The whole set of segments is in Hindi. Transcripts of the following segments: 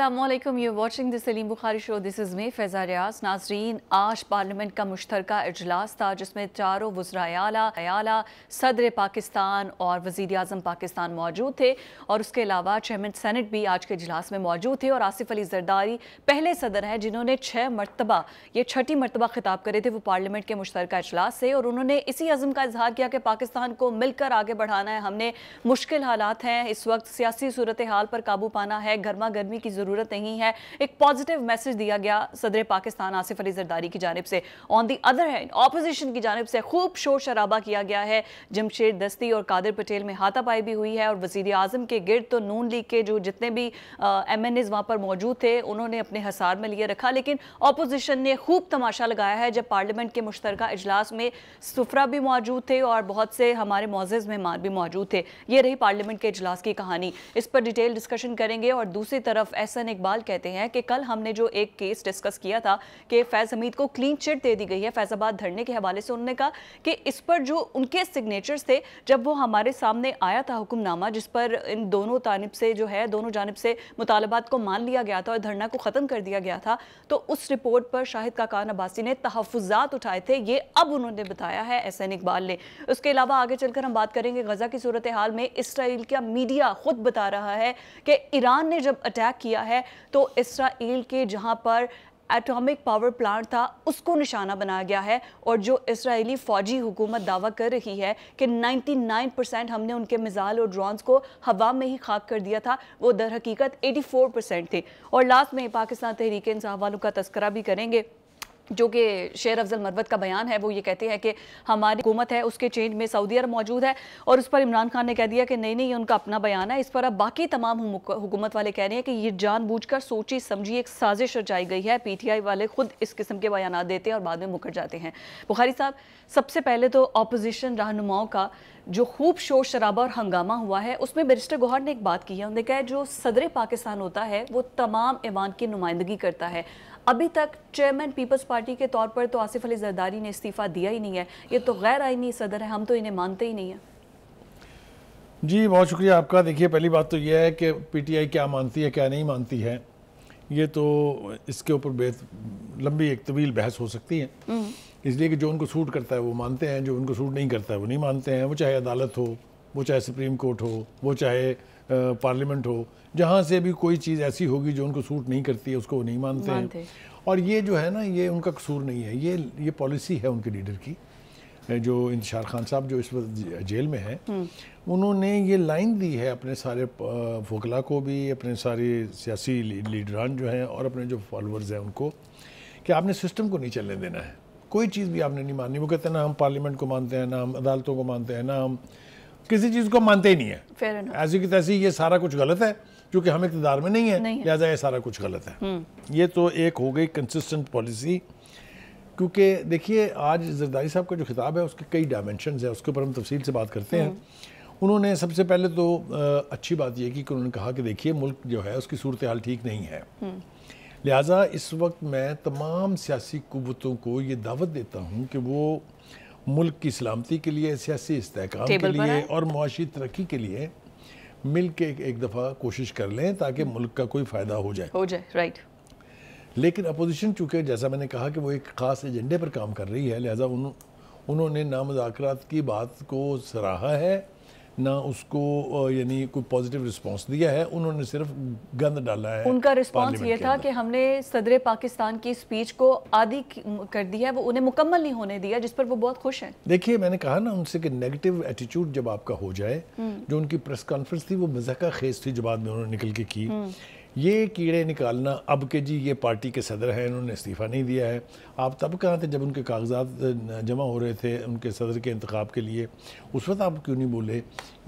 Aslam you watching the Salim Bukhari show this is me Faiza Riaz नाजरीन आज पार्लियामेंट का मुश्तर अजलास था जिसमें चारों वज्राला सदर पाकिस्तान और वज़ी अजम पाकिस्तान मौजूद थे और उसके अलावा चेयरमैन सैनट भी आज के अजलास में मौजूद थे और आसिफ अली जरदारी पहले सदर हैं जिन्होंने छः मरतबा ये छठी मरतबा खिताब करे थे वो पार्लियामेंट के मुश्तर अजलास से और उन्होंने इसी अज़म का इजहार किया कि पाकिस्तान को मिलकर आगे बढ़ाना है हमने मुश्किल हालात हैं इस वक्त सियासी सूरत हाल पर काबू पाना है गर्मा गर्मी की ज़रूरत नहीं है एक पॉजिटिव मैसेज दिया गया सदर पाकिस्तान आसिफ अली जरदारी की जानब से on the other hand opposition की जानब से खूब शोर शराबा किया गया है जमशेद दस्ती और कादिर पटेल में हाथापाई भी हुई है और वजीर अजम के गिरद तो नून लीग के जो जितने भी एम एन एज वहाँ पर मौजूद थे उन्होंने अपने हसार में लिए रखा लेकिन अपोजिशन ने खूब तमाशा लगाया है जब पार्लियामेंट के मुश्तर अजलास में सुफरा भी मौजूद थे और बहुत से हमारे मोजिज मेहमान भी मौजूद थे ये रही पार्लियामेंट के अजलास की कहानी इस पर डिटेल डिस्कशन करेंगे और दूसरी तरफ एस एहसन इकबाल कहते हैं कि कल हमने जो एक केस डिस्कस किया था कि फैज़ हमीद को क्लीन चिट दे दी गई है फैज़ाबाद धरने के हवाले से उन्होंने कहा कि इस पर जो उनके सिग्नेचर्स थे जब वो हमारे सामने आया था हुक्मनामा जिस पर इन दोनों तानब से जो है दोनों जानब से मुतालबात को मान लिया गया था और धरना को ख़त्म कर दिया गया था तो उस रिपोर्ट पर शाहिद काकान अब्बासी ने तहफात उठाए थे ये अब उन्होंने बताया है एस एन इकबाल ने उसके अलावा आगे चलकर हम बात करेंगे गजा की सूरत हाल में इसराइल का मीडिया खुद बता रहा है कि ईरान ने जब अटैक किया है तो इसराइल के जहाँ पर एटॉमिक पावर प्लांट था उसको निशाना बनाया गया है और जो इसराइली फौजी हुकूमत दावा कर रही है कि 99 परसेंट हमने उनके मिसाइल और ड्रोन्स को हवा में ही खाक कर दिया था वो दर हकीकत 84 परसेंट थे और लास्ट में पाकिस्तान तहरीक इंसाफ वालों का तस्करा भी करेंगे जो कि शेर अफजल मरवत का बयान है वो ये कहते हैं कि हमारी हुकूमत है उसके चेंज में सऊदी अरब मौजूद है और उस पर इमरान खान ने कह दिया कि नहीं नहीं ये उनका अपना बयान है इस पर अब बाकी तमाम हुकूमत वाले कह रहे हैं कि ये जानबूझकर सोची समझी एक साजिश रचाई गई है पीटीआई वाले खुद इस किस्म के बयान देते हैं और बाद में मुकर जाते हैं बुखारी साहब सबसे पहले तो अपोजिशन रहनुमाओं का जो खूब शोर शराबा और हंगामा हुआ है उसमें बैरिस्टर गौहर ने एक बात की है उन्होंने कहा जो सदर पाकिस्तान होता है वो तमाम ईवान की नुमाइंदगी करता है अभी तक चेयरमैन पीपल्स पार्टी के तौर पर तो आसिफ अली जरदारी ने इस्तीफ़ा दिया ही नहीं है ये तो गैर आइनी सदर है हम तो इन्हें मानते ही नहीं हैं जी बहुत शुक्रिया आपका देखिए पहली बात तो यह है कि पीटीआई क्या मानती है क्या नहीं मानती है ये तो इसके ऊपर लंबी एक तवील बहस हो सकती है हम्म। इसलिए कि जो उनको सूट करता है वो मानते हैं जो उनको सूट नहीं करता है वो नहीं मानते हैं वो चाहे अदालत हो वो चाहे सुप्रीम कोर्ट हो वो चाहे पार्लियामेंट हो जहाँ से भी कोई चीज़ ऐसी होगी जो उनको सूट नहीं करती है उसको वो नहीं मानते, मानते हैं और ये जो है ना ये उनका कसूर नहीं है ये ये पॉलिसी है उनके लीडर की जो इंतशार खान साहब जो इस वक्त जेल में है हम्म। उन्होंने ये लाइन दी है अपने सारे फोकला को भी अपने सारे सियासी लीडरान जो हैं और अपने जो फॉलोअर्स हैं उनको कि आपने सिस्टम को नहीं चलने देना है कोई चीज़ भी आपने नहीं माननी वो कहते हैं ना हम पार्लियामेंट को मानते हैं ना हम अदालतों को मानते हैं ना हम किसी चीज़ को मानते ही नहीं है ऐसी की तैसी ये सारा कुछ गलत है क्योंकि हम इकतदार में नहीं है लिहाजा ये सारा कुछ गलत है हम्म। ये तो एक हो गई कंसिस्टेंट पॉलिसी क्योंकि देखिए आज जरदारी साहब का जो खिताब है उसके कई डायमेंशन है उसके ऊपर हम तफसील से बात करते हैं हम्म। उन्होंने सबसे पहले तो अच्छी बात यह की कि उन्होंने कहा कि देखिए मुल्क जो है उसकी सूरत हाल ठीक नहीं है हम्म। लिहाजा इस वक्त मैं तमाम सियासी कुतों को ये दावत देता हूँ कि वो मुल्क की सलामती के लिए सियासी इसकाम के लिए और मुआशी तरक्की के लिए मिल के एक, एक दफ़ा कोशिश कर लें ताकि हम्म। मुल्क का कोई फ़ायदा हो जाए हो जाए राइट लेकिन अपोजिशन चूँकि जैसा मैंने कहा कि वो एक ख़ास एजेंडे पर काम कर रही है लिहाजा उन उन्होंने नामजाकरात की बात को सराहा है ना उसको यानी कोई पॉजिटिव रिस्पांस दिया है उन्होंने सिर्फ गंद डाला है उनका रिस्पांस ये था कि हमने सदर पाकिस्तान की स्पीच को आदि कर दिया है वो उन्हें मुकम्मल नहीं होने दिया जिस पर वो बहुत खुश हैं देखिए मैंने कहा ना उनसे कि नेगेटिव एटीट्यूड जब आपका हो जाए हम्म। जो उनकी प्रेस कॉन्फ्रेंस थी वो मजाक खेज थी जब बाद में उन्होंने निकल के की हम्म। ये कीड़े निकालना अब के जी ये पार्टी के सदर हैं इन्होंने इस्तीफ़ा नहीं दिया है आप तब कहाँ थे जब उनके कागजात जमा हो रहे थे उनके सदर के इंतखब के लिए उस वक्त आप क्यों नहीं बोले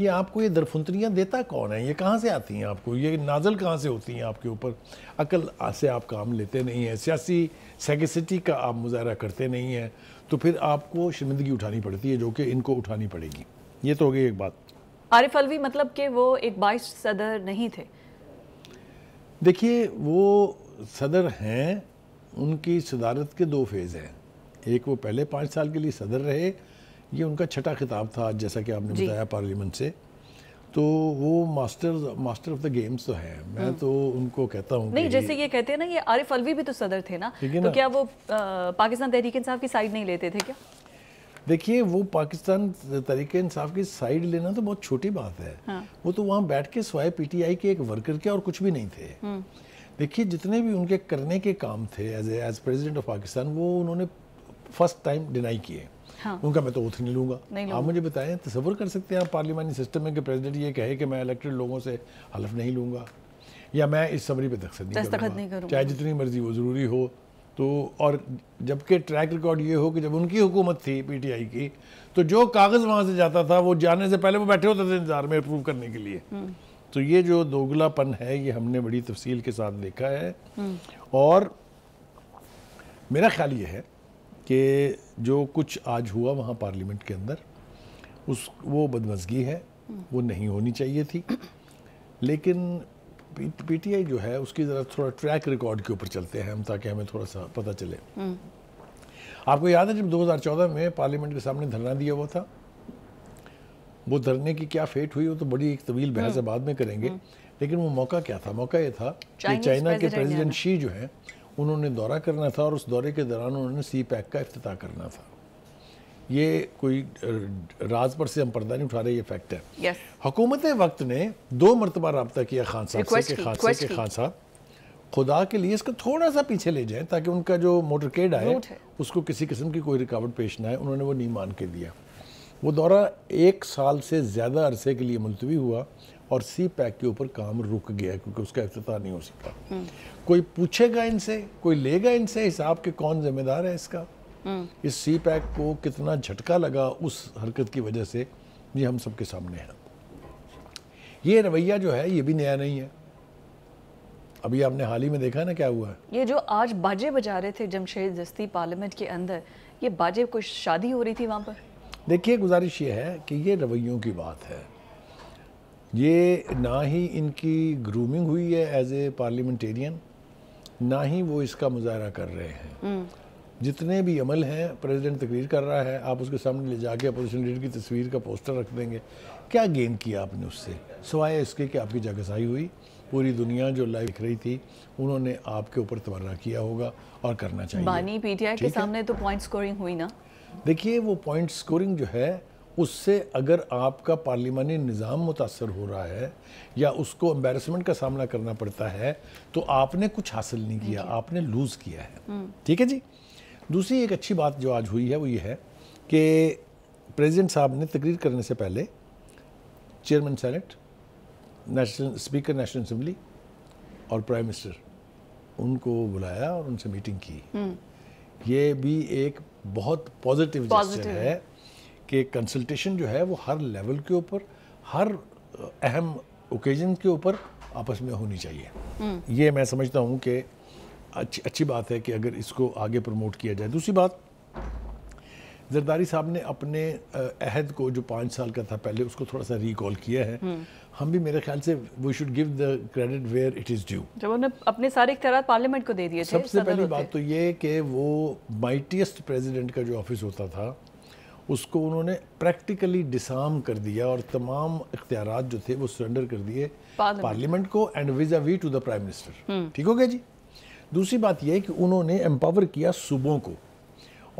ये आपको ये दरफुंतरियाँ देता कौन है ये कहाँ से आती हैं आपको ये नाजल कहाँ से होती हैं आपके ऊपर अकल से आप काम लेते नहीं हैं सियासी सेगसिटी का आप मुजाहरा करते नहीं हैं तो फिर आपको शर्मिंदगी उठानी पड़ती है जो कि इनको उठानी पड़ेगी ये तो हो गई एक बात आरिफ अलवी मतलब कि वो एक बाईस सदर नहीं थे देखिए वो सदर हैं उनकी सदारत के दो फेज़ हैं एक वो पहले पाँच साल के लिए सदर रहे ये उनका छठा खिताब था आज जैसा कि आपने बताया पार्लियामेंट से तो वो master master of the games तो है मैं हम्म। तो उनको कहता हूँ नहीं जैसे ये कहते हैं ना ये आरिफ अलवी भी तो सदर थे ना तो क्या वो पाकिस्तान तहरीक इंसाफ की साइड नहीं लेते थे क्या देखिए वो पाकिस्तान तरीके इंसाफ की साइड लेना तो बहुत छोटी बात है हाँ। वो तो वहाँ बैठ के स्वाय पीटीआई के एक वर्कर के और कुछ भी नहीं थे हम्म। देखिए जितने भी उनके करने के काम थे as as president of Pakistan वो उन्होंने फर्स्ट टाइम डिनाई किए हाँ। उनका मैं तो उठ नहीं लूंगा आप मुझे बताएं तस्वर कर सकते हैं आप पार्लियामानी सिस्टम में कि प्रेसिडेंट ये कहे कि मैं इलेक्टेड लोगों से हलफ नहीं लूंगा या मैं इस समरी पे दस्तखत नहीं करूँगा चाहे जितनी मर्जी वो ज़रूरी हो तो और जबकि ट्रैक रिकॉर्ड ये हो कि जब उनकी हुकूमत थी पीटीआई की तो जो कागज़ वहाँ से जाता था वो जाने से पहले वो बैठे होते थे इंतजार में अप्रूव करने के लिए हम्म। तो ये जो दोगलापन है ये हमने बड़ी तफसील के साथ देखा है हम्म। और मेरा ख्याल ये है कि जो कुछ आज हुआ वहाँ पार्लियामेंट के अंदर उस वो बदमजगी है हम्म। वो नहीं होनी चाहिए थी लेकिन पीटीआई जो है उसकी ज़रा थोड़ा ट्रैक रिकॉर्ड के ऊपर चलते हैं हम ताकि हमें थोड़ा सा पता चले हम्म। आपको याद है जब 2014 में पार्लियामेंट के सामने धरना दिया हुआ था वो धरने की क्या फेट हुई वो तो बड़ी एक तवील बहस है हम्म। बाद में करेंगे हम्म। लेकिन वो मौका क्या था मौका ये था कि चाइना के प्रेसिडेंट शी जो हैं उन्होंने दौरा करना था और उस दौरे के दौरान उन्होंने सी पैक का अफ्ताह करना था ये कोई राज पर से हम पर्दा नहीं उठा रहे ये फैक्ट है yes. वक्त ने दो मरतबा रबता किया खान साहब से खान साहब के खान साहब खुदा के लिए इसको थोड़ा सा पीछे ले जाएं ताकि उनका जो मोटरकेड आए उसको किसी किस्म की कोई रिकावट पेश ना आए उन्होंने वो नहीं मान के दिया वो दौरा एक साल से ज़्यादा अरसे के लिए मुलतवी हुआ और सी पैक के ऊपर काम रुक गया क्योंकि उसका अफ्ताह नहीं हो सका हम्म। कोई पूछेगा इनसे कोई लेगा इनसे हिसाब के कौन जिम्मेदार है इसका हम्म। इस सी पैक को कितना झटका लगा उस हरकत की वजह से ये हम सबके सामने है ये रवैया जो है ये भी नया नहीं है अभी आपने हाल ही में देखा ना क्या हुआ है ये जो आज बाजे बजा रहे थे जमशेद जस्ती पार्लियामेंट के अंदर ये बाजे कोई शादी हो रही थी वहाँ पर देखिए गुजारिश ये है कि ये रवैयों की बात है ये ना ही इनकी ग्रूमिंग हुई है एज ए पार्लियामेंटेरियन ना ही वो इसका मुजाहरा कर रहे हैं हम्म। जितने भी अमल हैं प्रेसिडेंट तकरीर कर रहा है आप उसके सामने ले जाके अपोजिशन लीडर की तस्वीर का पोस्टर रख देंगे क्या गेन किया आपने उससे सवाए इसके कि आपकी जगसाई हुई पूरी दुनिया जो लाइव दिख रही थी उन्होंने आपके ऊपर तबर्रा किया होगा और करना चाहिए बानी पीटीआई के सामने तो पॉइंट स्कोरिंग हुई ना देखिए वो पॉइंट स्कोरिंग जो है उससे अगर आपका पार्लिमानी निज़ाम मुतासर हो रहा है या उसको एम्बेरसमेंट का सामना करना पड़ता है तो आपने कुछ हासिल नहीं किया आपने लूज़ किया है हम्म। ठीक है जी दूसरी एक अच्छी बात जो आज हुई है वो ये है कि प्रेसिडेंट साहब ने तकरीर करने से पहले chairman senate national speaker national assembly और प्राइम मिनिस्टर उनको बुलाया और उनसे मीटिंग की हम्म। ये भी एक बहुत पॉजिटिव जेस्चर है कि कंसल्टेशन जो है वो हर लेवल के ऊपर हर अहम ओकेजन के ऊपर आपस में होनी चाहिए हम्म। ये मैं समझता हूँ कि अच्छी अच्छी बात है कि अगर इसको आगे प्रमोट किया जाए दूसरी बात जरदारी साहब ने अपने अहद को जो पाँच साल का था पहले उसको थोड़ा सा रिकॉल किया है हम्म। हम भी मेरे ख्याल से we should give the credit where it is due जब उन्होंने अपने सारे इख्तियार पार्लियामेंट को दे दिए थे सबसे पहली बात तो ये कि वो माइटिएस्ट प्रेसिडेंट का जो ऑफिस होता था उसको उन्होंने प्रैक्टिकली डिसाम कर दिया और तमाम इख्तियार जो थे वो सरेंडर कर दिए पार्लियामेंट को and vis a vis to the prime minister ठीक हो गया जी दूसरी बात यह कि उन्होंने एम्पावर किया सूबों को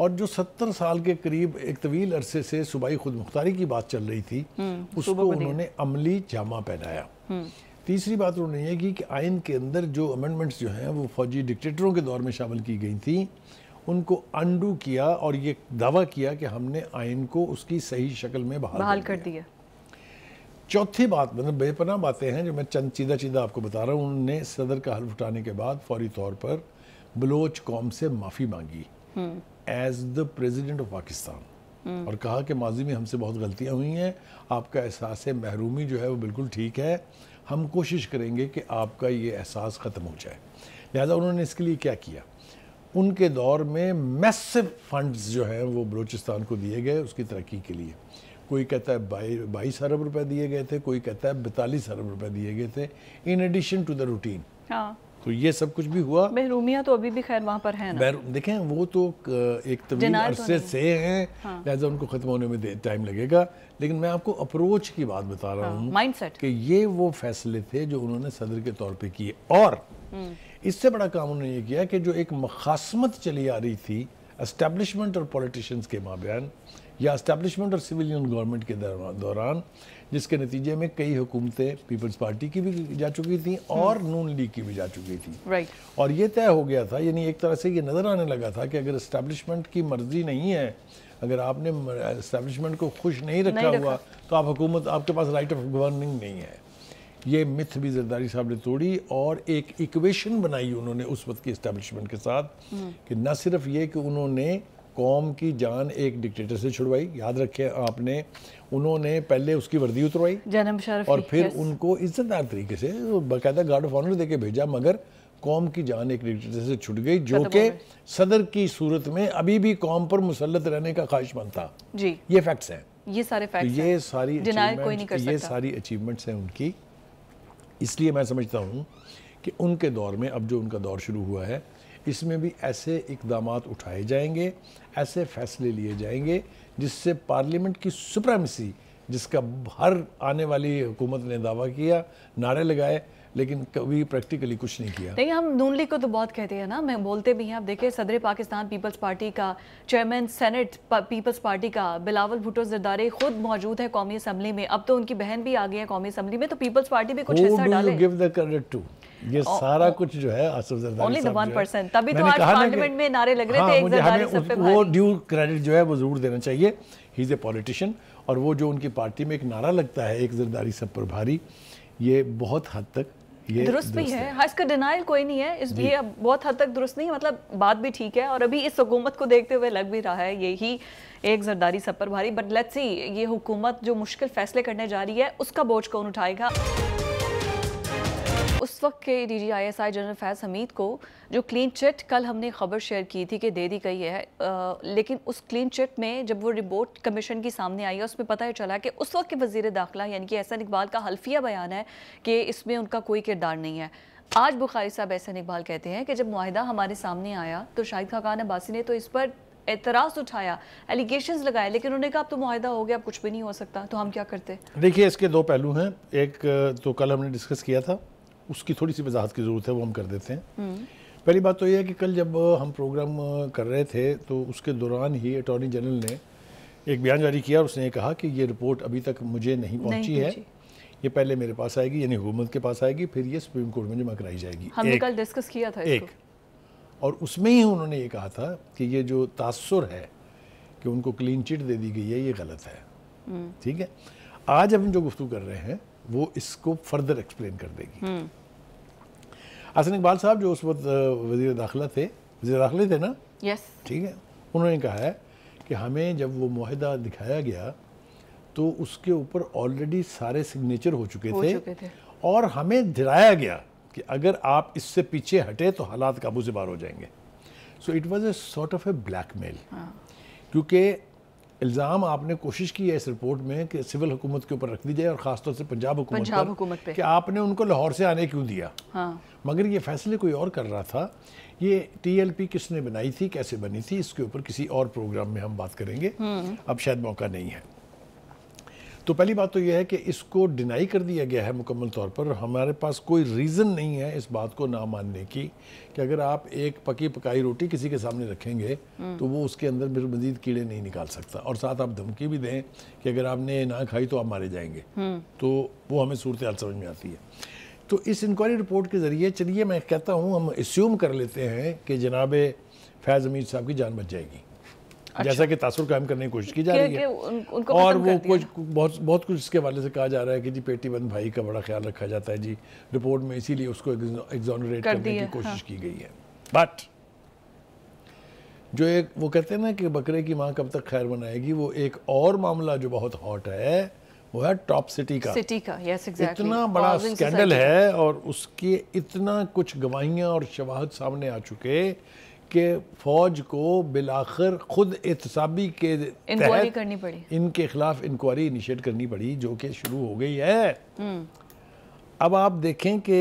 और जो सत्तर साल के करीब एक तवील अरसे से सूबाई खुद मुख्तारी की बात चल रही थी हम्म, उसको उन्होंने अमली जामा पहनाया हम्म। तीसरी बात उन्होंने ये की कि आइन के अंदर जो अमेंडमेंट्स जो हैं वो फौजी डिक्टेटरों के दौर में शामिल की गई थी उनको अंडू किया और ये दावा किया कि हमने आइन को उसकी सही शक्ल में बहाल, कर दिया। चौथी बात मतलब बेपना बातें हैं जो मैं चंद चीदा चीदा आपको बता रहा हूँ उन्होंने सदर का हल्फ उठाने के बाद फौरी तौर पर बलोच कौम से माफ़ी मांगी as the president of Pakistan और कहा कि माजी में हमसे बहुत गलतियाँ हुई हैं आपका एहसास महरूमी जो है वो बिल्कुल ठीक है हम कोशिश करेंगे कि आपका ये एहसास ख़त्म हो जाए लिहाजा उन्होंने इसके लिए क्या किया उनके दौर में मैसिव फंड्स जो हैं वो बलूचिस्तान को दिए गए उसकी तरक्की के लिए कोई कहता है बाई बाईस अरब रुपए दिए गए थे कोई कहता है बैतालीस अरब रुपए दिए गए थे in addition to the routine तो ये सब कुछ भी हुआ बहरूमिया तो अभी भी खैर वहाँ पर है ना देखें वो तो एक तवील तो अरसे तो से हैं हाँ। लिहाजा उनको ख़त्म होने में टाइम लगेगा लेकिन मैं आपको अप्रोच की बात बता रहा हाँ, हूँ माइंडसेट कि ये वो फैसले थे जो उन्होंने सदर के तौर पे किए और हम्म। इससे बड़ा काम उन्होंने ये किया कि जो एक मखासमत चली आ रही थी इस्टेब्लिशमेंट और पॉलिटिशियंस के माबेन या इस्टेब्लिशमेंट और सिविलियन गवर्नमेंट के दौरान जिसके नतीजे में कई हुकूमतें पीपल्स पार्टी की भी जा चुकी थी और hmm. नून लीग की भी जा चुकी थी right. और ये तय हो गया था यानी एक तरह से ये नज़र आने लगा था कि अगर इस्टेब्लिशमेंट की मर्जी नहीं है अगर आपने इस्टेब्लिशमेंट को खुश नहीं रखा नहीं हुआ तो आप हुकूमत आपके पास राइट ऑफ गवर्निंग नहीं है ये मिथ भी जरदारी साहब ने तोड़ी और एक इक्वेशन बनाई उन्होंने उस वक्त की इस्टेब्लिशमेंट के साथ कि न सिर्फ ये कि उन्होंने कौम की जान एक डिक्टेटर से छुड़वाई याद रखे आपने उन्होंने पहले उसकी वर्दी उतरवाई और फिर उनको इज्जतदार तरीके से बाकायदा गार्ड ऑफ ऑनर देके भेजा मगर कौम की जान एक डिक्टेटर से छुट गई जो कि सदर की सूरत में अभी भी कौम पर मुसलत रहने का ख्वाहिशमंद था जी ये फैक्ट्स हैं ये सारे फैक्ट्स तो ये सारी कोई नहीं कर सकता। ये सारी अचीवमेंट्स हैं उनकी इसलिए मैं समझता हूँ कि उनके दौर में अब जो उनका दौर शुरू हुआ है इसमें भी ऐसे इकदाम उठाए जाएंगे ऐसे फैसले लिए जाएंगे जिससे पार्लियामेंट की सुप्रेमसी जिसका हर आने वाली हुकूमत ने दावा किया नारे लगाए लेकिन कभी प्रैक्टिकली कुछ नहीं किया नहीं हम नून लीग को तो बहुत कहते हैं ना मैं बोलते भी हैं आप देखिए सदर पाकिस्तान पीपल्स पार्टी का चेयरमैन सेनेट पीपल्स पार्टी का बिलावल भुटो जरदारे खुद मौजूद है कौमी असम्बली में अब तो उनकी बहन भी आ गई है कौमी असम्बली में तो पीपल्स पार्टी भी कुछ हिस्सा डाले गिव द क्रेडिट ये सारा कुछ जो है आसिफ जरदारी तभी तो आज पार्लियामेंट में नारे लग रहे हाँ, थे वो ड्यू क्रेडिट जो है वो जरूर देना चाहिए ही इज़ ए पॉलिटिशियन और वो जो उनकी पार्टी में एक नारा लगता है एक जरदारी सब पर भारी ये बहुत हद तक ये दुरुस्त भी है हाँ इसका डिनाइल कोई नहीं है इस ये बहुत हद तक दुरुस्त नहीं है मतलब बात भी ठीक है और अभी इस हुकूमत को देखते हुए लग भी रहा है यही एक जरदारी सब पर भारी बट लेट्स सी ये हुकूमत जो मुश्किल फैसले करने जा रही है उसका बोझ कौन उठाएगा उस वक्त के D G I S I general Faiz Hamid को जो क्लीन चिट कल हमने खबर शेयर की थी कि दे दी गई है आ, लेकिन उस क्लीन चिट में जब वो रिपोर्ट कमीशन की सामने आई है उसमें पता ही चला कि उस वक्त के वजीर दाखिला यानी कि एहसन इकबाल का हल्फिया बयान है कि इसमें उनका कोई किरदार नहीं है आज बुखारी साहब एहसन इकबाल कहते हैं कि जब माहिदा हमारे सामने आया तो शाहिद खाकान अब्बासी ने तो इस पर एतराज़ उठाया एलिगेशन लगाए लेकिन उन्होंने कहा अब तो माहिदा हो गया अब कुछ भी नहीं हो सकता तो हम क्या करते देखिए इसके दो पहलू हैं एक तो कल हमने डिस्कस किया था उसकी थोड़ी सी वजाहत की ज़रूरत है वो हम कर देते हैं हम्म। पहली बात तो यह है कि कल जब हम प्रोग्राम कर रहे थे तो उसके दौरान ही अटॉर्नी जनरल ने एक बयान जारी किया और उसने कहा कि ये रिपोर्ट अभी तक मुझे नहीं पहुंची है ये पहले मेरे पास आएगी यानी हुकूमत के पास आएगी फिर ये सुप्रीम कोर्ट में जमा कराई जाएगी हमने कल डिस्कस किया था एक और उसमें ही उन्होंने ये कहा था कि ये जो तासर है कि उनको क्लीन चिट दे दी गई है ये गलत है हम्म। ठीक है आज हम जो गुफ्तु कर रहे हैं वो इसको फर्दर एक्सप्लेन कर देगी हम्म। हसन इकबाल साहब जो उस वक्त वजीर दाखिला थे वजी दाखिले थे ना यस ठीक है उन्होंने कहा है कि हमें जब वो माहिदा दिखाया गया तो उसके ऊपर ऑलरेडी सारे सिग्नेचर हो चुके हो थे, चुके थे और हमें दिलाया गया कि अगर आप इससे पीछे हटे तो हालात काबू से बाहर हो जाएंगे so it was a sort of a blackmail क्योंकि इल्ज़ाम आपने कोशिश की है इस रिपोर्ट में कि सिविल हुकूमत के ऊपर रख दी जाए और ख़ासतौर से पंजाब हुकूमत पंजाब पर, हुकूमत पे कि आपने उनको लाहौर से आने क्यों दिया हाँ। मगर ये फैसले कोई और कर रहा था ये टीएलपी किसने बनाई थी कैसे बनी थी इसके ऊपर किसी और प्रोग्राम में हम बात करेंगे हम्म। अब शायद मौका नहीं है तो पहली बात तो यह है कि इसको डिनाई कर दिया गया है मुकम्मल तौर पर हमारे पास कोई रीज़न नहीं है इस बात को ना मानने की कि अगर आप एक पकी पकाई रोटी किसी के सामने रखेंगे हम्म। तो वो उसके अंदर फिर मजीद कीड़े नहीं निकाल सकता और साथ आप धमकी भी दें कि अगर आपने ना खाई तो आप मारे जाएंगे हम्म। तो वो हमें सूरत हाल समझ में आती है तो इस इंक्वायरी रिपोर्ट के ज़रिए चलिए मैं कहता हूँ हम एस्यूम कर लेते हैं कि जनाब फैज़ अमीर साहब की जान बच जाएगी अच्छा। जैसा कि तासुर कायम करने की कोशिश की जा रही है उनको और वो कुछ बहुत बहुत कुछ इसके हवाले से कहा जा रहा है कि जी पेटी बंद भाई का बड़ा ख्याल रखा जाता है जी रिपोर्ट में इसीलिए उसको एग्जोनरेट करने की कोशिश हाँ। की गई है बट जो एक वो कहते हैं ना कि बकरे की माँ कब तक खैर बनाएगी वो एक और मामला जो बहुत हॉट है वो है टॉप सिटी का सिटी का यस exactly. इतना बड़ा स्कैंडल है और उसके इतना कुछ गवाहियाँ और शवाहत सामने आ चुके कि फौज को बिलाखिर खुद एहतसाबी के इंक्वायरी करनी पड़ी इनके खिलाफ इंक्वायरी इनिशिएट करनी पड़ी जो कि शुरू हो गई है हम्म। अब आप देखें कि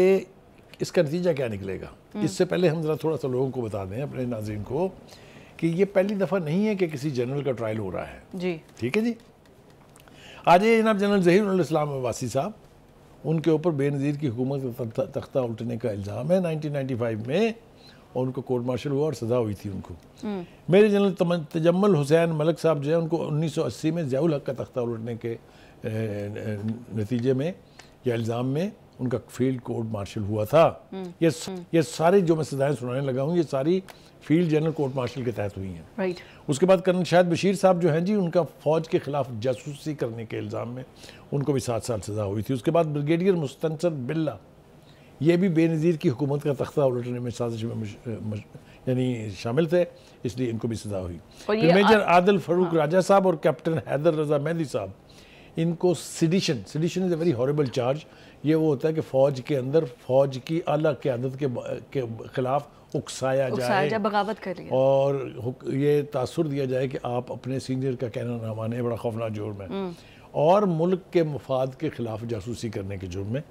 इसका नतीजा क्या निकलेगा हम्म। इससे पहले हम जरा थोड़ा सा लोगों को बता दें अपने नाजीन को कि ये पहली दफ़ा नहीं है कि किसी जनरल का ट्रायल हो रहा है जी ठीक है जी आज ये जनाब जनरल जहीर इस्लाम अब्बासी साहब उनके ऊपर बेनज़ीर की हुकूमत तख्ता उल्टने का इल्ज़ाम है 1995 में और उनको कोर्ट मार्शल हुआ और सज़ा हुई थी उनको हम्म। मेरे जनरल तजम्मल हुसैन मलिक साहब जो है उनको 1980 में जयाल हक का तख्ता उलटने के नतीजे में या इल्ज़ाम में उनका फील्ड कोर्ट मार्शल हुआ था हम्म। ये हम्म। ये सारे जो मैं सजाएं सुनाने लगा हूँ ये सारी फील्ड जनरल कोर्ट मार्शल के तहत हुई हैं right. उसके बाद कर्नल शाह बशीर साहब जो हैं जी उनका फौज के खिलाफ जासूसी करने के इल्ज़ाम में उनको भी सात साल सज़ा हुई थी उसके बाद ब्रिगेडियर मुस्तनसर बिल्ला ये भी बेनज़ीर की हुकूमत का तख्ता उलटने में साजिश में यानी शामिल थे इसलिए इनको भी सजा हुई फिर मेजर आदिल फरूक हाँ। राजा साहब और कैप्टन हैदर रजा मेहदी साहब इनको sedition sedition is a very horrible charge ये वो होता है कि फ़ौज के अंदर फ़ौज की अला क्यादत के, के ख़िलाफ़ उकसाया, जाए जाए बगावत करिए और ये तासर दिया जाए कि आप अपने सीनियर का कहना ना माने बड़ा खौफनाक जुर्म हम्म। है और मुल्क के मफाद के ख़िलाफ़ जासूसी करने के जुर्म में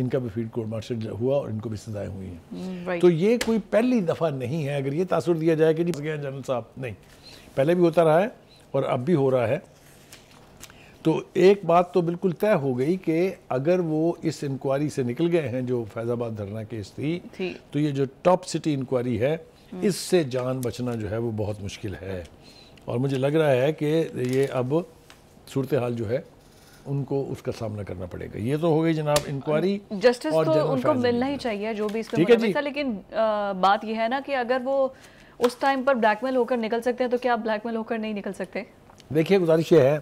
इनका भी फील्ड कोर्ट मार्शल हुआ और इनको भी सजाएं हुई हैं हम्म, तो ये कोई पहली दफ़ा नहीं है अगर ये तासुर दिया जाए कि जी गया जनरल साहब नहीं पहले भी होता रहा है और अब भी हो रहा है तो एक बात तो बिल्कुल तय हो गई कि अगर वो इस इंक्वायरी से निकल गए हैं जो फैज़ाबाद धरना केस थी, थी तो ये जो टॉप सिटी इंक्वायरी है हम्म। इससे जान बचना जो है वो बहुत मुश्किल है और मुझे लग रहा है कि ये अब सूरत हाल जो है उनको उसका सामना करना पड़ेगा ये तो हो गई जनाब इंक्वायरी जस्टिस तो उनको मिलना ही चाहिए जो भी इसमें है लेकिन आ, बात यह है ना कि अगर वो उस टाइम पर ब्लैकमेल होकर निकल सकते हैं तो क्या आप ब्लैकमेल होकर नहीं निकल सकते देखिए गुजारिश ये है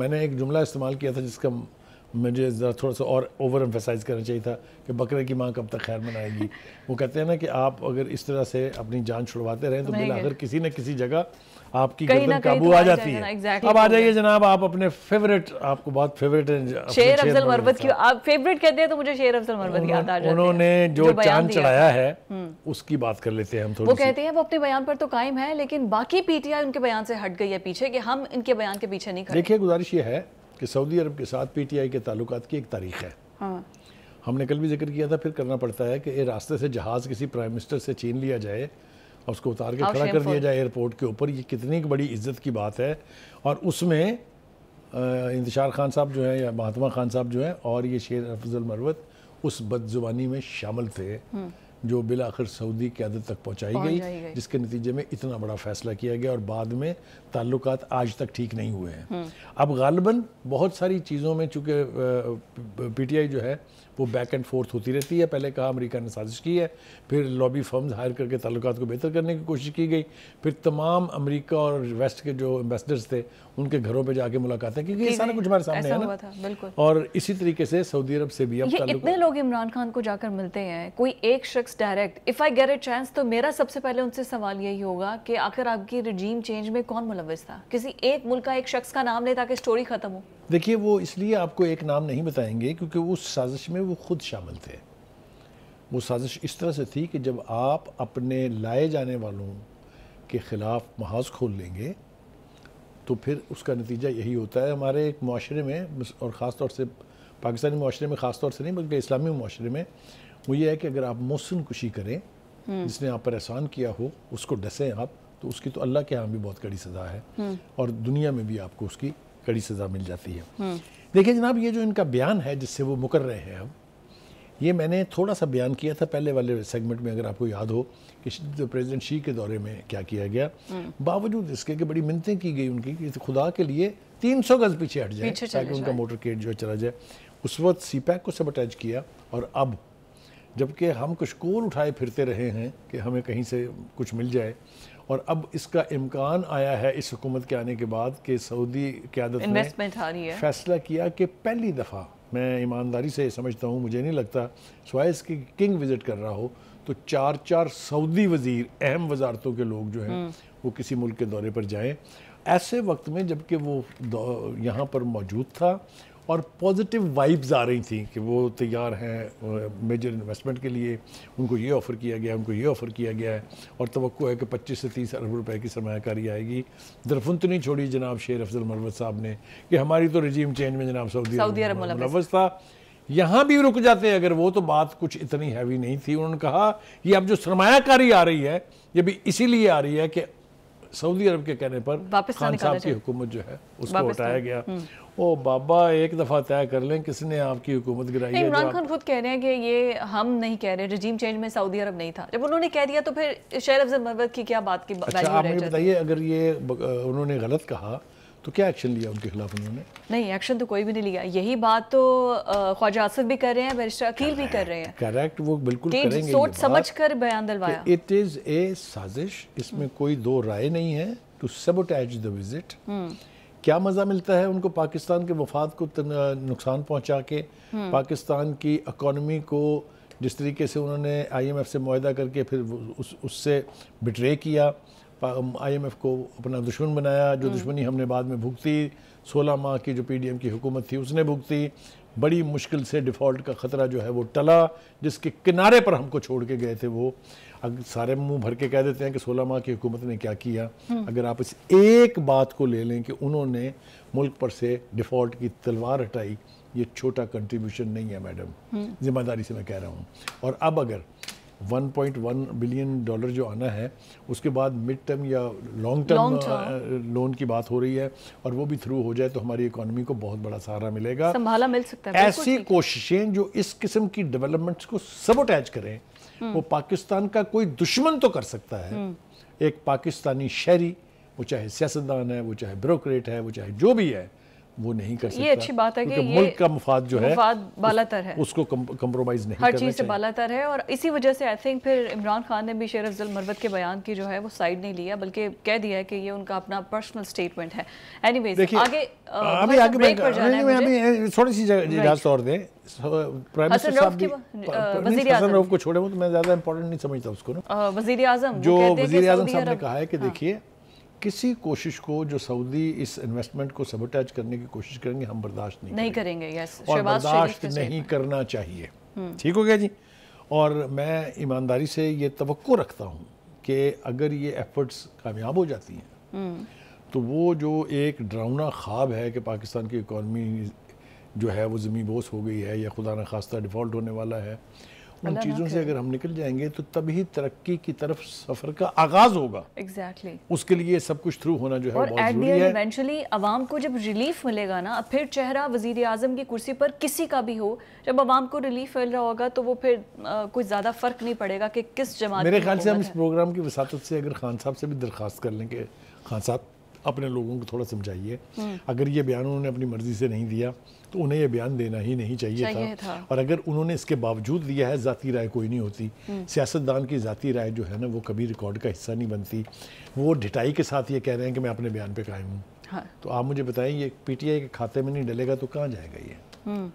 मैंने एक जुमला इस्तेमाल किया था जिसका मुझे ज़रा थोड़ा सा और ओवर एम्फेसाइज करना चाहिए था कि बकरे की माँ कब तक खैर मनाएगी वो कहते हैं ना कि आप अगर इस तरह से अपनी जान छुड़वाते रहें तो बिल अगर किसी न किसी जगह आपकी गर्दन काबू तो आ जाती है अब आ जाइए जनाब आप अपने फेवरेट आपको बहुत फेवरेट है शेर अफजल मरबत की आप फेवरेट कहते हैं तो मुझे शेर अफजल मरबत की याद आ जाती है उन्होंने जो चांद चढ़ाया है हम्म। उसकी बात कर लेते हैं हम थोड़ी वो कहते हैं वो अपने बयान पर तो कायम है लेकिन बाकी पीटीआई उनके बयान से हट गई है पीछे कि हम इनके बयान के पीछे नहीं देखिए गुजारिश ये है कि सऊदी अरब के साथ पीटीआई के ताल्लुक की एक तारीख है हाँ। हमने कल भी जिक्र किया था फिर करना पड़ता है कि ये रास्ते से जहाज़ किसी प्राइम मिनिस्टर से छीन लिया जाए और उसको उतार के खड़ा कर दिया जाए एयरपोर्ट के ऊपर ये कितनी बड़ी इज्जत की बात है और उसमें इंतशार खान साहब जो है या महात्मा खान साहब जो है और ये शेर अफजल मरवत उस बदजुबानी में शामिल थे हम्म। जो बिल आखिर सऊदी क्यादत तक पहुंचाई गई, जिसके नतीजे में इतना बड़ा फैसला किया गया और बाद में ताल्लुक आज तक ठीक नहीं हुए हैं हम्म। अब गालबन बहुत सारी चीज़ों में चूँकि पीटीआई जो है वो बैक एंड फोर्थ होती रहती है पहले कहा अमेरिका ने साजिश की है फिर लॉबी फर्म्स हायर करके ताल्लुक को बेहतर करने की कोशिश की गई फिर तमाम अमेरिका और वेस्ट के जो एम्बेसडर्स थे उनके घरों पर जाके मुलाकातें क्योंकि ये सारा कुछ हमारे सामने है ना और इसी तरीके से सऊदी अरब से भी अब इतने लोग इमरान खान को जाकर मिलते हैं कोई एक शख्स direct if I get a chance तो मेरा सबसे पहले उनसे सवाल यही होगा कि आखिर आपकी रिजीम चेंज में कौन मुलविस था किसी एक मुल्क का एक शख्स का नाम ले ताकि स्टोरी खत्म हो देखिए वो इसलिए आपको एक नाम नहीं बताएंगे क्योंकि उस साजिश में वो खुद शामिल थे वो साजिश इस तरह से थी कि जब आप अपने लाए जाने वालों के ख़िलाफ़ महाज खोल लेंगे तो फिर उसका नतीजा यही होता है हमारे एक माशरे में और ख़ास तौर से पाकिस्तानी माशरे में ख़ास तौर से नहीं बल्कि इस्लामी माशरे में वो ये है कि अगर आप मौसन कुशी करें हम्म। जिसने आप पर एहसान किया हो उसको डसें आप तो उसकी तो अल्लाह के यहाँ भी बहुत कड़ी सज़ा है हम्म। और दुनिया में भी आपको उसकी कड़ी सज़ा मिल जाती है हम्म। देखिए जनाब ये जो इनका बयान है जिससे वो मुकर रहे हैं हम ये मैंने थोड़ा सा बयान किया था पहले वाले सेगमेंट में अगर आपको याद हो कि जो प्रेसिडेंट शी के दौरे में क्या किया गया हम्म। बावजूद इसके कि बड़ी मिनतें की गई उनकी कि खुदा के लिए 300 गज पीछे हट जाए ताकि उनका मोटर केट जो चला जाए उस वक्त सी पैक को सब अटैच किया और अब जबकि हम कुछ कोर उठाए फिरते रहे हैं कि हमें कहीं से कुछ मिल जाए और अब इसका इम्कान आया है इस हुकूमत के आने के बाद कि सऊदी क्यादत ने फैसला किया कि पहली दफ़ा मैं ईमानदारी से समझता हूँ मुझे नहीं लगता सवाए की किंग विज़िट कर रहा हो तो चार चार सऊदी वजीर अहम वजारतों के लोग जो हैं हम्म। वो किसी मुल्क के दौरे पर जाएँ ऐसे वक्त में जबकि वो यहाँ पर मौजूद था और पॉजिटिव वाइब्स आ रही थी कि वो तैयार हैं मेजर इन्वेस्टमेंट के लिए उनको ये ऑफ़र किया गया उनको ये ऑफ़र किया गया है और तो है कि पच्चीस से तीस अरब रुपए की सरमाकारी आएगी दरफुन तो नहीं छोड़ी जनाब शेर अफजल मरवत साहब ने कि हमारी तो रजीम चेंज में जनाब सऊदी अरब था यहाँ भी रुक जाते हैं अगर वो तो बात कुछ इतनी हैवी नहीं थी उन्होंने कहा कि अब जो सरमाकारी आ रही है ये भी इसीलिए आ रही है कि सऊदी अरब के कहने पर खान साहब की हुकूमत जो है उसको हटाया गया हम्म। ओ बाबा एक दफ़ा तय कर लें किसने आपकी हुकूमत गिराई है इमरान खान खुद कह रहे हैं कि ये हम नहीं कह रहे रजीम चेंज में सऊदी अरब नहीं था जब उन्होंने कह दिया तो फिर शेर अफजल मरवत की क्या बात की अच्छा आप मुझे बताइए अगर ये उन्होंने गलत कहा तो क्या एक्शन लिया उनके खिलाफ उन्होंने नहीं एक्शन तो कोई भी नहीं लिया यही बात तो ख्वाजा आसिफ भी कर रहे हैं बैरिस्टर अकील भी कर रहे हैं करेक्ट वो बिल्कुल करेंगे सोच समझ कर बयान दिलवाया इट इज ए साजिश इसमें हम्म। कोई दो राय नहीं है टू सबोटैच द विजिट क्या मज़ा मिलता है उनको पाकिस्तान के वफाद को नुकसान पहुंचा के हम्म। पाकिस्तान की इकॉनमी को जिस तरीके से उन्होंने आईएमएफ से माहा करके फिर उससे बिट्रे किया आईएमएफ को अपना दुश्मन बनाया जो हम्म। दुश्मनी हमने बाद में भुगती 16 माह की जो पीडीएम की हुकूमत थी उसने भुगती बड़ी मुश्किल से डिफ़ॉल्ट का ख़तरा जो है वो टला जिसके किनारे पर हमको छोड़ के गए थे वो अगर सारे मुंह भर के कह देते हैं कि 16 माह की हुकूमत ने क्या किया हम्म। अगर आप इस एक बात को ले लें कि उन्होंने मुल्क पर से डिफ़ॉल्ट की तलवार हटाई ये छोटा कंट्रीब्यूशन नहीं है मैडम हम्म। जिम्मेदारी से मैं कह रहा हूँ और अब अगर 1.1 बिलियन डॉलर जो आना है उसके बाद मिड टर्म या लॉन्ग टर्म लोन की बात हो रही है और वो भी थ्रू हो जाए तो हमारी इकोनॉमी को बहुत बड़ा सहारा मिलेगा संभाला मिल सकता है ऐसी कोशिशें जो इस किस्म की डेवलपमेंट्स को सब अटैच करें हम्म। वो पाकिस्तान का कोई दुश्मन तो कर सकता है हम्म। एक पाकिस्तानी शहरी वो चाहे सियासतदान है वो चाहे ब्यूरोक्रेट है वो चाहे जो भी है वो नहीं कर सकता ये अच्छी बात है कि मुल्क का मुफाद जो है मुफाद बालातर है उसको कम्प्रोमाइज़ नहीं हर चीज़ से बालातर है और इसी वजह से आई थिंक फिर इमरान खान ने भी शेर अफजल मरवत के बयान की जो है वो साइड नहीं लिया बल्कि कह दिया है कि ये उनका अपना पर्सनल स्टेटमेंट है एनीवेज आगे अभी आगे थोड़ी सी इजाज़त और दें प्राइम मिनिस्टर साहब को छोड़े तो मैं ज़्यादा इंपॉर्टेंट नहीं समझता उसको ना वजीर आजम जो वजीर आजम साहब ने कहा है कि हाँ। देखिए किसी कोशिश को जो सऊदी इस इन्वेस्टमेंट को सबोटैच करने की कोशिश करेंगे हम बर्दाश्त नहीं नहीं करेंगे यस और बर्दाश्त नहीं करना चाहिए हम्म। ठीक हो गया जी और मैं ईमानदारी से ये तो रखता हूँ कि अगर ये एफर्ट्स कामयाब हो जाती हैं हम्म। तो वो जो एक ड्राउना ख्वाब है कि पाकिस्तान की इकॉनमी जो है वो जमी बोस हो गई है या खुदा न खास्ता डिफ़ॉल्ट होने वाला है उन चीज़ों से अगर हम निकल जाएंगे तो तभी तरक्की की तरफ सफर का आगाज होगा एग्जैक्टली exactly. उसके लिए सब कुछ थ्रू होना जो है और एट दी इवेंचुअली अवाम को जब रिलीफ मिलेगा ना फिर चेहरा वजीर आजम की कुर्सी पर किसी का भी हो जब आवाम को रिलीफ मिल रहा होगा तो वो फिर कुछ ज़्यादा फर्क नहीं पड़ेगा कि किस जमात मेरे ख्याल से हम इस प्रोग्राम की वसात से अगर खान साहब से भी दरखास्त कर लेंगे खान साहब अपने लोगों को थोड़ा समझाइए हम्म। अगर ये बयान उन्होंने अपनी मर्जी से नहीं दिया तो उन्हें यह बयान देना ही नहीं चाहिए, चाहिए था।, था और अगर उन्होंने इसके बावजूद दिया है ज़ाती राय कोई नहीं होती हम्म। सियासतदान की ज़ाती राय जो है ना वो कभी रिकॉर्ड का हिस्सा नहीं बनती वो ढिटाई के साथ ये कह रहे हैं कि मैं अपने बयान पर कायम हूँ हाँ। तो आप मुझे बताएं ये पीटीआई के खाते में नहीं डलेगा तो कहाँ जाएगा ये हम्म।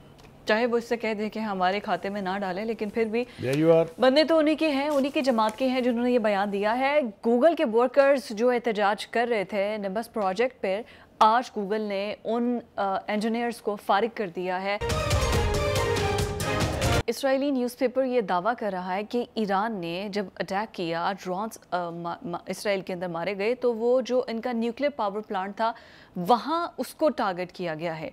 चाहे वो इससे कह दे कि हमारे खाते में ना डालें लेकिन फिर भी बंदे तो उन्हीं के हैं उन्हीं की जमात के हैं जिन्होंने ये बयान दिया है गूगल के वर्कर्स जो एहतजाज कर रहे थे निम्बस प्रोजेक्ट पर आज गूगल ने उन इंजीनियर्स को फारिग कर दिया है इसराइली न्यूज़पेपर ये दावा कर रहा है कि ईरान ने जब अटैक किया ड्रॉन्स इसराइल के अंदर मारे गए तो वो जो इनका न्यूक्लियर पावर प्लांट था वहाँ उसको टारगेट किया गया है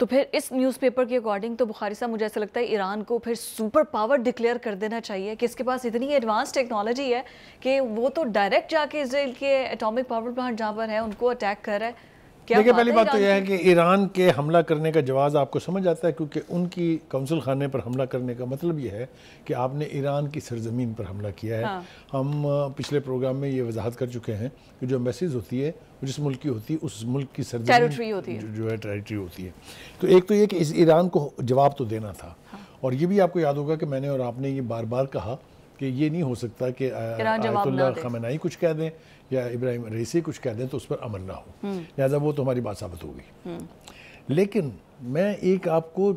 तो फिर इस न्यूज़पेपर के अकॉर्डिंग तो बुखारी साहब मुझे ऐसा लगता है ईरान को फिर सुपर पावर डिक्लेयर कर देना चाहिए कि इसके पास इतनी एडवांस टेक्नोलॉजी है कि वो तो डायरेक्ट जाके इसराइल के एटॉमिक पावर प्लांट जहाँ पर है उनको अटैक कर रहा है देखिए पहली बात तो यह है कि ईरान के हमला करने का जवाब आपको समझ आता है क्योंकि उनकी कौंसिल खाने पर हमला करने का मतलब यह है कि आपने ईरान की सरजमीन पर हमला किया है हाँ। हम पिछले प्रोग्राम में ये वजाहत कर चुके हैं कि जो मैसेज होती है जिस मुल्क की होती है उस मुल्क की सरजमीन जो, जो है टेरिटरी होती है तो एक तो ये कि इस ईरान को जवाब तो देना था हाँ। और ये भी आपको याद होगा कि मैंने और आपने ये बार बार कहा कि ये नहीं हो सकता कि आयतुल्ला खमेनाई कुछ कह दें या इब्राहिम रईसी कुछ कह दें तो उस पर अमल ना हो हम्म। लिहाजा वो तो हमारी बात साबित होगी हम्म। लेकिन मैं एक आपको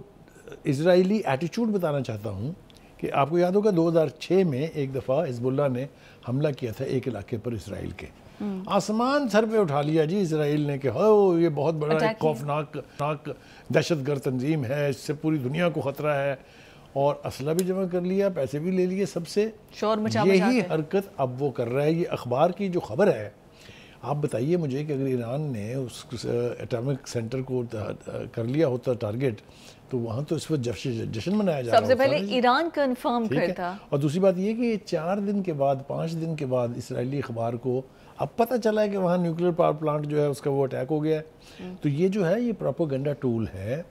इसराइली एटीट्यूड बताना चाहता हूँ कि आपको याद होगा 2006 में एक दफ़ा हिजबुल्ला ने हमला किया था एक इलाके पर इसराइल के हम्म। आसमान सर पे उठा लिया जी इसराइल ने कि हो ये बहुत बड़ा एक खौफनाक नाक दहशत गर्द तंजीम है इससे पूरी दुनिया को ख़तरा है और असला भी जमा कर लिया पैसे भी ले लिए सबसे शोर मचा यही हरकत अब वो कर रहा है ये अखबार की जो खबर है आप बताइए मुझे कि अगर ईरान ने उस एटॉमिक सेंटर को कर लिया होता टारगेट तो वहाँ तो इस वक्त जश्न मनाया जा रहा सबसे पहले ईरान कन्फर्म करता और दूसरी बात यह कि चार दिन के बाद पाँच दिन के बाद इसराइली अखबार को अब पता चला है कि वहाँ न्यूक्लियर पावर प्लांट जो है उसका वो अटैक हो गया है हम्म। तो ये जो है ये प्रोपोगंडा टूल है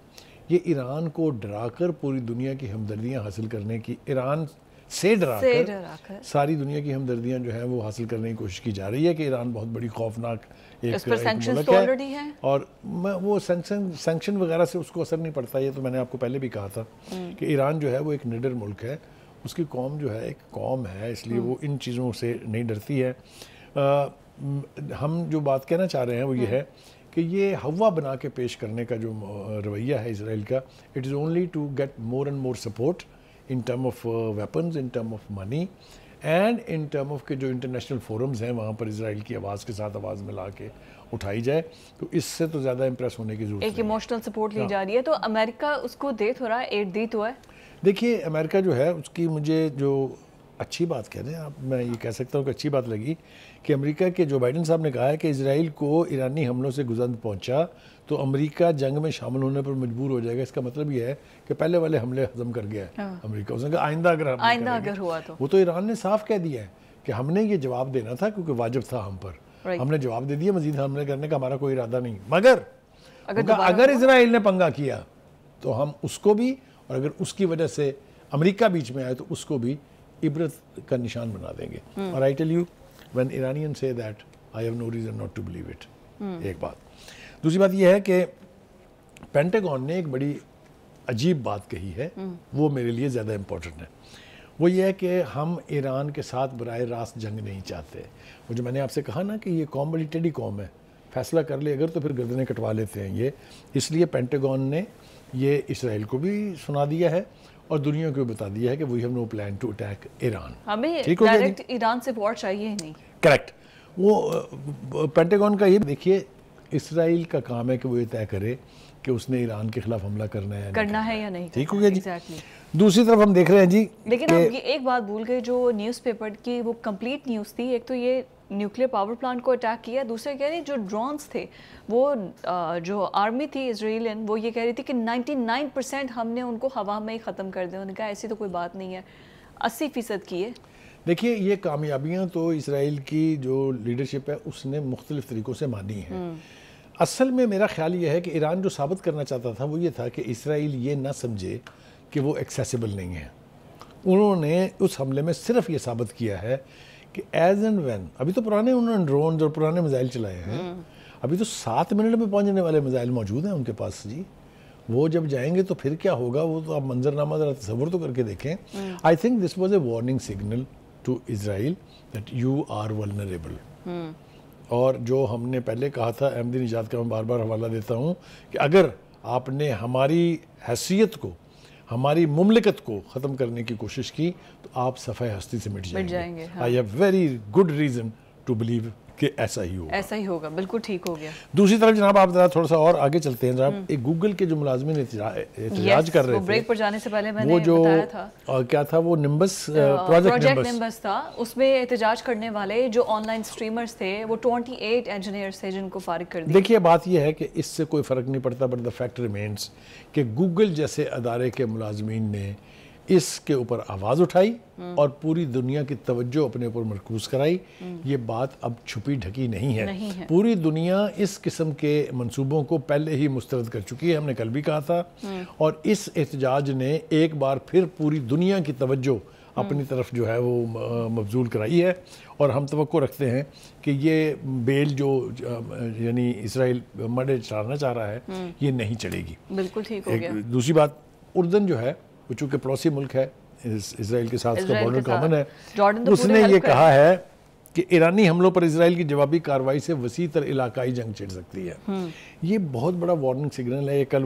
ये ईरान को डराकर पूरी दुनिया की हमदर्दियाँ हासिल करने की ईरान से डराकर सारी दुनिया की हमदर्दियाँ जो है वो हासिल करने की कोशिश की जा रही है कि ईरान बहुत बड़ी खौफनाक एक, एक मुल्क तो है।, है और मैं वो सेंक्शन सेंक्शन वगैरह से उसको असर नहीं पड़ता ये तो मैंने आपको पहले भी कहा था हम्म। कि ईरान जो है वो एक निडर मुल्क है उसकी कौम जो है एक कौम है इसलिए वो हम्म। इन चीज़ों से नहीं डरती है हम जो बात कहना चाह रहे हैं वो ये हम्म। है कि ये हवा बना के पेश करने का जो रवैया है इसराइल का it is only to get more and more support in term of weapons in term of money and in term of के जो इंटरनेशनल फोरम्स हैं वहाँ पर इसराइल की आवाज़ के साथ आवाज़ मिला के उठाई जाए तो इससे तो ज़्यादा इम्प्रेस होने की जरूरत एक इमोशनल सपोर्ट ली हाँ। जा रही है तो अमेरिका उसको दे थोड़ा एड दी तो है देखिए अमेरिका जो है उसकी मुझे जो अच्छी बात कह रहे हैं आप मैं ये कह सकता हूँ कि अच्छी बात लगी कि अमेरिका के जो बाइडन साहब ने कहा है कि इसराइल को ईरानी हमलों से गुजंद पहुँचा तो अमेरिका जंग में शामिल होने पर मजबूर हो जाएगा इसका मतलब यह है कि पहले वाले हमले हजम कर गया है हाँ। अमरीका उसने कहा आइंदा अगर आइंदा अगर हुआ तो वो तो ईरान ने साफ कह दिया है कि हमने ये जवाब देना था क्योंकि वाजब था हम पर हमने जवाब दे दिया मजीद हमले करने का हमारा कोई इरादा नहीं मगर अगर, अगर इसराइल ने पंगा किया तो हम उसको भी और अगर उसकी वजह से अमेरिका बीच में आए तो उसको भी इबरत का निशान बना देंगे हम्म। और I tell you one Iranian से that I have no reason not to believe it एक बात दूसरी बात यह है कि पेंटेगॉन ने एक बड़ी अजीब बात कही है हम्म। वो मेरे लिए ज़्यादा इम्पोर्टेंट है वो ये है कि हम ईरान के साथ बर रास्त जंग नहीं चाहते वो जो मैंने आपसे कहा ना कि ये कॉम बड़ी टेडी कॉम है फैसला कर ले अगर तो फिर गर्दनें कटवा लेते हैं ये इसलिए पेंटेगॉन ने ये इसराइल को भी सुना दिया है और दुनिया को बता दिया है कि we have no plan to attack Iran हमें डायरेक्ट ईरान से वॉर चाहिए नहीं करेक्ट वो पेंटागन का ये देखिए इसराइल का काम है कि वो ये तय करे कि उसने ईरान के खिलाफ हमला करना है या करना है या नहीं ठीक हो गया जी exactly. दूसरी तरफ हम देख रहे हैं जी लेकिन हम ये एक बात भूल गए जो न्यूज़पेपर की वो कंप्लीट न्यूज़ थी एक तो ये न्यूक्लियर पावर प्लांट को अटैक किया दूसरे कह रही जो ड्रोन्स थे वो जो आर्मी थी इसराइलियन वो ये कह रही थी कि 99 परसेंट हमने उनको हवा में ही ख़त्म कर दिया उन्होंने कहा ऐसी तो कोई बात नहीं है अस्सी फ़ीसद है देखिए ये कामयाबियाँ तो इसराइल की जो लीडरशिप है उसने मुख्तलिफ तरीक़ों से मानी है हम्म। असल में मेरा ख्याल ये है कि ईरान जो साबित करना चाहता था वो ये था कि इसराइल ये ना समझे कि वो एक्सेसिबल नहीं है उन्होंने उस हमले में सिर्फ ये साबित किया है कि एज एंड वेन अभी तो पुराने उन्होंने ड्रोन और पुराने मिज़ाइल चलाए हैं हम्म। अभी तो सात मिनट में पहुंचने वाले मिज़ाइल मौजूद हैं उनके पास जी वो जब जाएंगे तो फिर क्या होगा वो तो आप मंजरनामा ज़रा तस्वर तो करके देखें I think this was a warning signal to Israel that you are vulnerable और जो हमने पहले कहा था अहमदी निजात का मैं बार बार हवाला देता हूँ कि अगर आपने हमारी हैसियत को हमारी मुमलिकत को ख़त्म करने की कोशिश की तो आप सफ़ाई हस्ती से मिट जाएंगे, मिट जाएंगे I have very good reason to believe कि ऐसा ही होगा ऐसा ही होगा बिल्कुल ठीक हो गया दूसरी तरफ जनाब आप जरा थोड़ा सा और आगे चलते हैं जनाब हम्म। एक गूगल के जो मुलाजमी ने एहतजाज कर रहे थे ब्रेक पर जाने से पहले मैंने वो जो था। क्या था वो निम्बस प्रोजेक्ट निम्बस था उसमें एहतजाज करने वाले जो ऑनलाइन स्ट्रीमर्स थे वो ट्वेंटी एट इंजीनियर थे जिनको फारिग कर देखिए बात यह है कि इससे कोई फ़र्क नहीं पड़ता बट द फैक्ट रिमेन्स कि गूगल जैसे अदारे के मुलाजमीन ने इसके ऊपर आवाज़ उठाई और पूरी दुनिया की तवज्जो अपने ऊपर मरकूज कराई ये बात अब छुपी ढकी नहीं है, नहीं है। पूरी दुनिया इस किस्म के मंसूबों को पहले ही मुस्तरद कर चुकी है हमने कल भी कहा था हम्म। और इस एहतजाज ने एक बार फिर पूरी दुनिया की तवज्जो अपनी हम्म। तरफ जो है वो मबजूल कराई है और हम तो रखते हैं कि ये बेल जो यानी इसराइल मडे चढ़ाना चाह रहा है हम्म। ये नहीं चलेगी बिल्कुल ठीक हो गया दूसरी बात उर्दन जो है वो चूंकि पड़ोसी मुल्क है इसराइल के साथ इसका बॉर्डर कॉमन है तो उसने ये कहा है कि ईरानी हमलों पर इसराइल की जवाबी कार्रवाई से वसी तर इलाकाई जंग छिड़ सकती है हम्म। ये बहुत बड़ा वार्निंग सिग्नल है ये कल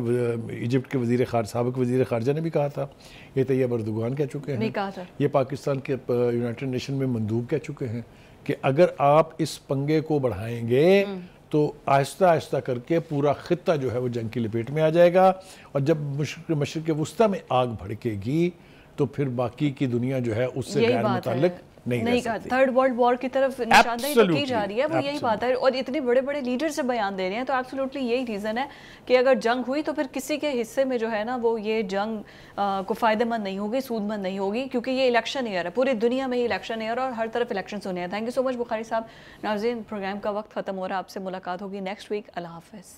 इजिप्ट के वजीर खार सबक वजीर खारजा ने भी कहा था ये तैयब अरदगान कह चुके हैं ये पाकिस्तान के यूनाइटेड नेशन में मंदूब कह चुके हैं कि अगर आप इस पंगे को बढ़ाएंगे हम्म। तो आहिस्ता आहिस्ता करके पूरा ख़त्ता जो है वो जंग की लपेट में आ जाएगा और जब मशरक वस्ती में आग भड़केगी तो फिर बाकी की दुनिया जो है उससे गैर मुतल नहीं, नहीं कहा थर्ड वर्ल्ड वॉर की तरफ निशानदेही तो की जा रही है वो यही बात है और इतने बड़े बड़े लीडर से बयान दे रहे हैं तो एब्सोल्युटली यही रीज़न है कि अगर जंग हुई तो फिर किसी के हिस्से में जो है ना वो ये जंग आ, को फ़ायदेमंद नहीं होगी सूदमंद नहीं होगी क्योंकि ये इलेक्शन ईयर है पूरी दुनिया में ही इलेक्शन ईयर और हर तरफ इलेक्शन होने हैं thank you so much Bukhari साहब नाजीन प्रोग्राम का वक्त ख़त्म हो रहा है आपसे मुलाकात होगी नेक्स्ट वीक अल्लाह हाफिज़